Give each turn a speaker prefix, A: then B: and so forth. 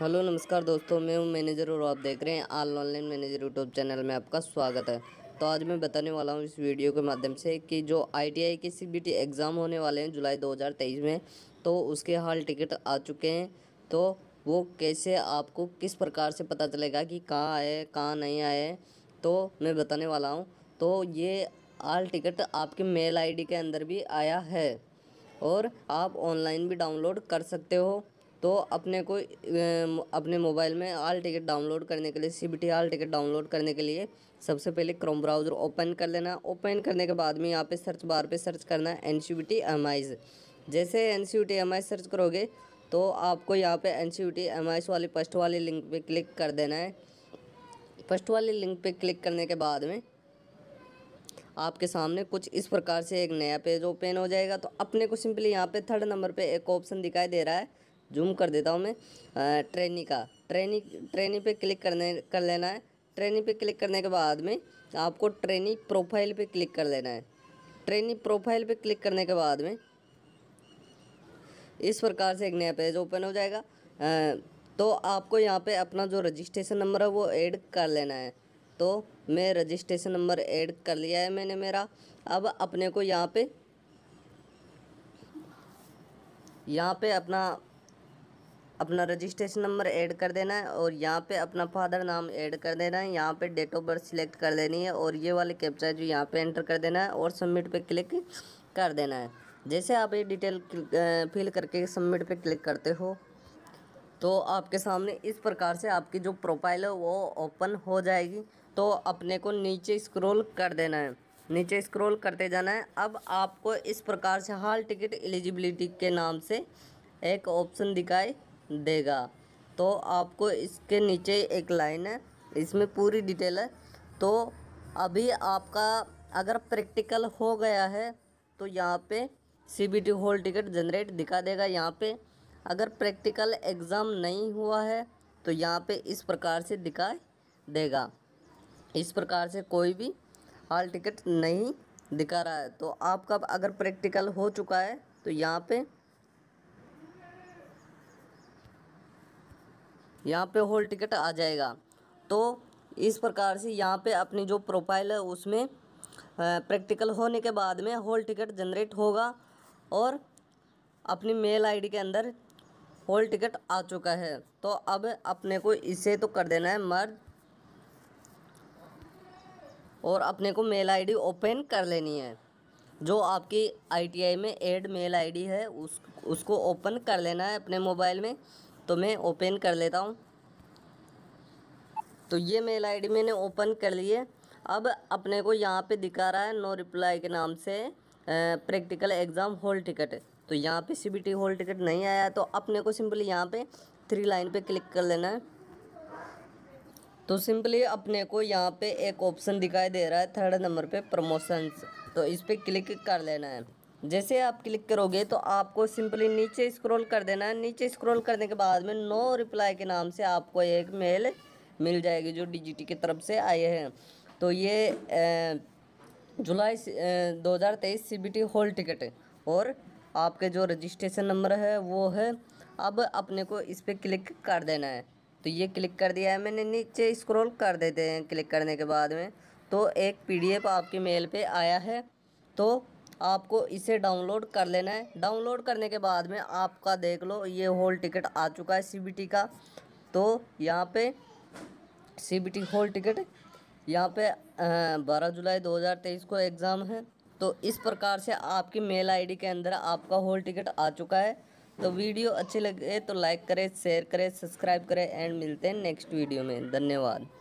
A: hello नमस्कार दोस्तों मैं हूं मैनेजर और आप देख रहे हैं All Online Manager YouTube channel में आपका स्वागत है तो आज मैं बताने वाला हूं इस वीडियो के माध्यम से कि जो आईटीआई के सीबीटी एग्ज़ाम होने वाले हैं जुलाई 2023 में तो उसके हाल टिकट आ चुके हैं तो वो कैसे आपको किस प्रकार से पता चलेगा कि कहाँ आए कहाँ नहीं आए तो मैं बताने वाला हूँ तो ये हाल टिकट आपके मेल आई के अंदर भी आया है और आप ऑनलाइन भी डाउनलोड कर सकते हो तो अपने को अपने मोबाइल में आल टिकट डाउनलोड करने के लिए सी बी टिकट डाउनलोड करने के लिए सबसे पहले क्रोम ब्राउज़र ओपन कर लेना ओपन करने के बाद में यहाँ पे सर्च बार पे सर्च करना है N C B T M Is जैसे N C T M I search करोगे तो आपको यहाँ पे N C T M Is वाली फर्स्ट वाली लिंक पे क्लिक कर देना है फर्स्ट वाली लिंक पे क्लिक करने के बाद में आपके सामने कुछ इस प्रकार से एक नया पेज ओपन हो जाएगा तो अपने को सिंपली यहाँ पे थर्ड नंबर पे एक ऑप्शन दिखाई दे रहा है जूम कर देता हूँ मैं ट्रेनी का ट्रेनी ट्रेनी पे क्लिक करने कर लेना है ट्रेनी पे क्लिक करने के बाद में आपको ट्रेनी प्रोफाइल पे क्लिक कर लेना है ट्रेनी प्रोफाइल पे क्लिक करने के बाद में इस प्रकार से एक नया पेज ओपन हो जाएगा तो आपको यहाँ पे अपना जो रजिस्ट्रेशन नंबर है वो ऐड कर लेना है तो मैं रजिस्ट्रेशन नंबर ऐड कर लिया है मैंने मेरा अब अपने को यहाँ पे यहाँ पे अपना अपना रजिस्ट्रेशन नंबर ऐड कर देना है और यहाँ पे अपना फादर नाम ऐड कर देना है यहाँ पे डेट ऑफ बर्थ सिलेक्ट कर देनी है और ये वाले कैप्चा जो यहाँ पे एंटर कर देना है और सबमिट पे क्लिक कर देना है जैसे आप ये डिटेल फिल करके सबमिट पे क्लिक करते हो तो आपके सामने इस प्रकार से आपकी जो प्रोफाइल है वो ओपन हो जाएगी तो अपने को नीचे इस्क्रोल कर देना है नीचे स्क्रॉल करते जाना है अब आपको इस प्रकार से हाल टिकट एलिजिबिलिटी के नाम से एक ऑप्शन दिखाई देगा तो आपको इसके नीचे एक लाइन है इसमें पूरी डिटेल है तो अभी आपका अगर प्रैक्टिकल हो गया है तो यहाँ पे सीबीटी होल टिकट जनरेट दिखा देगा यहाँ पे अगर प्रैक्टिकल एग्ज़ाम नहीं हुआ है तो यहाँ पे इस प्रकार से दिखा देगा इस प्रकार से कोई भी हॉल टिकट नहीं दिखा रहा है तो आपका अगर प्रैक्टिकल हो चुका है तो यहाँ पे यहाँ पे होल टिकट आ जाएगा तो इस प्रकार से यहाँ पे अपनी जो प्रोफाइल है उसमें प्रैक्टिकल होने के बाद में होल टिकट जनरेट होगा और अपनी मेल आईडी के अंदर होल टिकट आ चुका है तो अब अपने को इसे तो कर देना है मर्ज और अपने को मेल आईडी ओपन कर लेनी है जो आपकी आईटीआई में एड मेल आईडी है उस उसको ओपन कर लेना है अपने मोबाइल में तो मैं ओपन कर लेता हूँ तो ये मेल आईडी मैंने ओपन कर ली है अब अपने को यहाँ पे दिखा रहा है नो रिप्लाई के नाम से प्रैक्टिकल एग्ज़ाम हॉल टिकट तो यहाँ पे सीबीटी हॉल टिकट नहीं आया तो अपने को सिंपली यहाँ पे थ्री लाइन पे क्लिक कर लेना है तो सिंपली अपने को यहाँ पे एक ऑप्शन दिखाई दे रहा है थर्ड नंबर पे प्रमोशंस तो इस पर क्लिक कर लेना है जैसे आप क्लिक करोगे तो आपको सिंपली नीचे स्क्रॉल कर देना है नीचे स्क्रॉल करने के बाद में नो रिप्लाई के नाम से आपको एक मेल मिल जाएगी जो डीजीटी की तरफ से आए हैं तो ये जुलाई दो हज़ार तेईस C B T hall ticket और आपके जो रजिस्ट्रेशन नंबर है वो है अब अपने को इस पर क्लिक कर देना है तो ये क्लिक कर दिया है मैंने नीचे स्क्रॉल कर देते हैं क्लिक करने के बाद में तो एक पीडीएफ आपके मेल पे आया है तो आपको इसे डाउनलोड कर लेना है डाउनलोड करने के बाद में आपका देख लो ये होल टिकट आ चुका है सी का तो यहाँ पे सी होल टिकट यहाँ पे बारह जुलाई 2023 को एग्ज़ाम है तो इस प्रकार से आपकी मेल आईडी के अंदर आपका होल टिकट आ चुका है तो वीडियो अच्छी लगे तो लाइक करें शेयर करें सब्सक्राइब करें एंड मिलते हैं नेक्स्ट वीडियो में धन्यवाद